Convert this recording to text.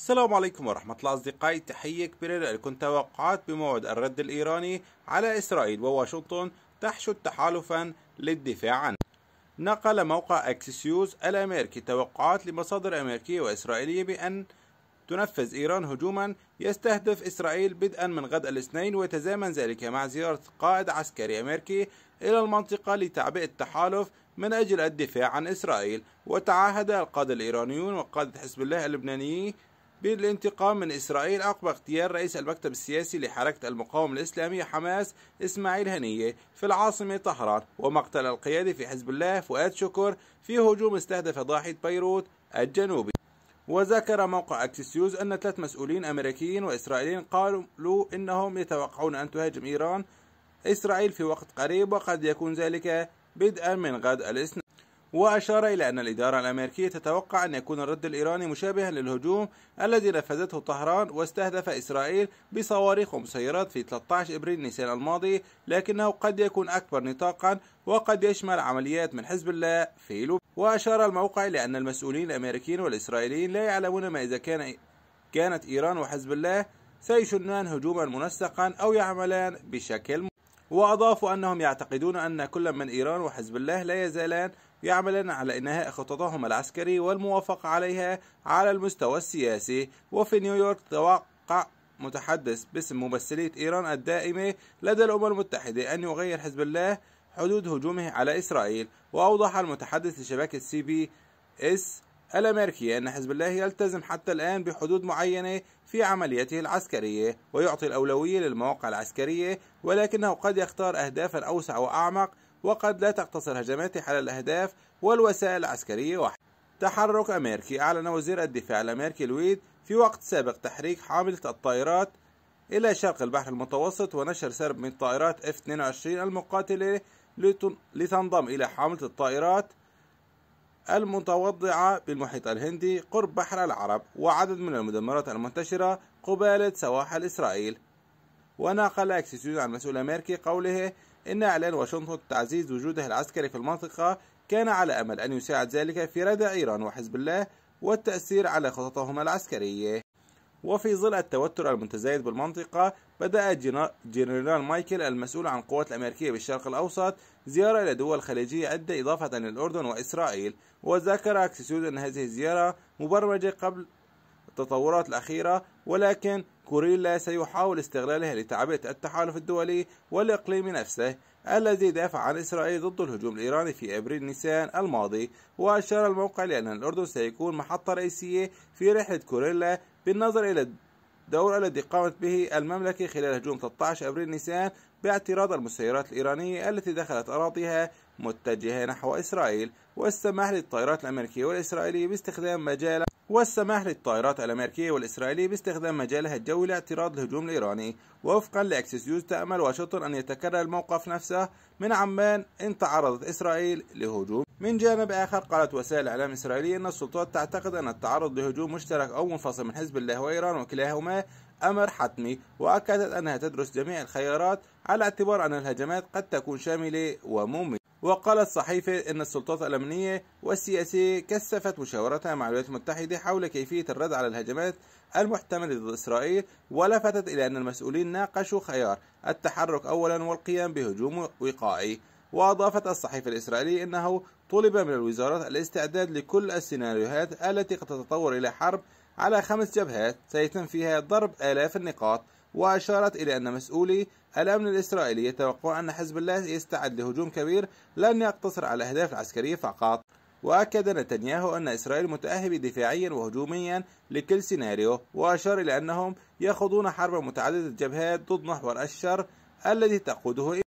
السلام عليكم ورحمة الله أصدقائي تحية كبيرة لكم توقعات بموعد الرد الإيراني على إسرائيل وواشنطن تحشد تحالفا للدفاع عنه نقل موقع أكسيوز الأمريكي توقعات لمصادر أمريكية وإسرائيلية بأن تنفذ إيران هجوما يستهدف إسرائيل بدءا من غد الاثنين وتزامن ذلك مع زيارة قائد عسكري أمريكي إلى المنطقة لتعبئة التحالف من أجل الدفاع عن إسرائيل وتعاهد القادة الإيرانيون وقادة حزب الله اللبناني بالانتقام من إسرائيل عقب اغتيال رئيس المكتب السياسي لحركة المقاومة الإسلامية حماس إسماعيل هنية في العاصمة طهران ومقتل القيادي في حزب الله فؤاد شكر في هجوم استهدف ضاحية بيروت الجنوبي وذكر موقع أكسيوز أن ثلاث مسؤولين أمريكيين وإسرائيليين قالوا إنهم يتوقعون أن تهاجم إيران إسرائيل في وقت قريب وقد يكون ذلك بدءا من غد الاثنين وأشار إلى أن الإدارة الأمريكية تتوقع أن يكون الرد الإيراني مشابها للهجوم الذي نفذته طهران واستهدف إسرائيل بصواريخ ومسيرات في 13 إبريل نيسان الماضي لكنه قد يكون أكبر نطاقا وقد يشمل عمليات من حزب الله في لبنان وأشار الموقع إلى أن المسؤولين الأمريكيين والإسرائيليين لا يعلمون ما إذا كان كانت إيران وحزب الله سيشنان هجوما منسقا أو يعملان بشكل وأضافوا أنهم يعتقدون أن كل من إيران وحزب الله لا يزالان يعملان على إنهاء خططهما العسكري والموافقة عليها على المستوى السياسي وفي نيويورك توقع متحدث باسم ممثلية إيران الدائمة لدى الأمم المتحدة أن يغير حزب الله حدود هجومه على إسرائيل وأوضح المتحدث لشبكة سي بي إس الأمريكية أن حزب الله يلتزم حتى الآن بحدود معينة في عملياته العسكرية ويعطي الأولوية للمواقع العسكرية ولكنه قد يختار أهدافا أوسع وأعمق وقد لا تقتصر هجماته على الأهداف والوسائل العسكرية وحدها تحرك أمريكي أعلن وزير الدفاع الأمريكي لويد في وقت سابق تحريك حاملة الطائرات إلى شرق البحر المتوسط ونشر سرب من طائرات F-22 المقاتلة لتنضم إلى حاملة الطائرات المتوضعة بالمحيط الهندي قرب بحر العرب وعدد من المدمرات المنتشرة قبالة سواحل إسرائيل ونقل أكسيسيون عن مسؤول أمريكي قوله إن إعلان واشنطن تعزيز وجوده العسكري في المنطقة كان على أمل أن يساعد ذلك في ردع إيران وحزب الله والتأثير على خططهما العسكرية وفي ظل التوتر المتزايد بالمنطقة بدأ جنرال مايكل المسؤول عن القوات الأمريكية بالشرق الأوسط زيارة إلى دول خليجية عدة إضافة للأردن وإسرائيل وذكر أكسيسود أن هذه الزيارة مبرمجة قبل التطورات الأخيرة ولكن كوريلا سيحاول استغلالها لتعبئة التحالف الدولي والإقليمي نفسه الذي دافع عن إسرائيل ضد الهجوم الإيراني في أبريل نيسان الماضي وأشار الموقع لأن الأردن سيكون محطة رئيسية في رحلة كوريلا بالنظر إلى الدور الذي قامت به المملكة خلال هجوم 13 أبريل نيسان باعتراض المسيرات الإيرانية التي دخلت أراضيها متجهة نحو إسرائيل والسماح للطائرات الأمريكية والإسرائيلية باستخدام مجال والسماح للطائرات الأمريكية والإسرائيلية باستخدام مجالها الجوي لاعتراض الهجوم الإيراني وفقا لأكسس يوز تأمل واشنطن أن يتكرر الموقف نفسه من عمان إن تعرضت إسرائيل لهجوم من جانب آخر قالت وسائل إعلام إسرائيلية أن السلطات تعتقد أن التعرض لهجوم مشترك أو منفصل من حزب الله وإيران وكلاهما أمر حتمي وأكدت أنها تدرس جميع الخيارات على اعتبار أن الهجمات قد تكون شاملة ومملة وقالت صحيفة أن السلطات الأمنية والسياسية كثفت مشاورتها مع الولايات المتحدة حول كيفية الرد على الهجمات المحتملة ضد إسرائيل ولفتت إلى أن المسؤولين ناقشوا خيار التحرك أولا والقيام بهجوم وقائي وأضافت الصحيفة الإسرائيلية أنه طلب من الوزارات الاستعداد لكل السيناريوهات التي قد تتطور إلى حرب على خمس جبهات سيتم فيها ضرب آلاف النقاط وأشارت إلى أن مسؤولي الأمن الإسرائيلي يتوقع أن حزب الله يستعد لهجوم كبير لن يقتصر على الأهداف العسكرية فقط وأكد نتنياهو أن إسرائيل متأهبة دفاعيا وهجوميا لكل سيناريو وأشار إلى أنهم يخوضون حرب متعددة الجبهات ضد محور الشر الذي تقوده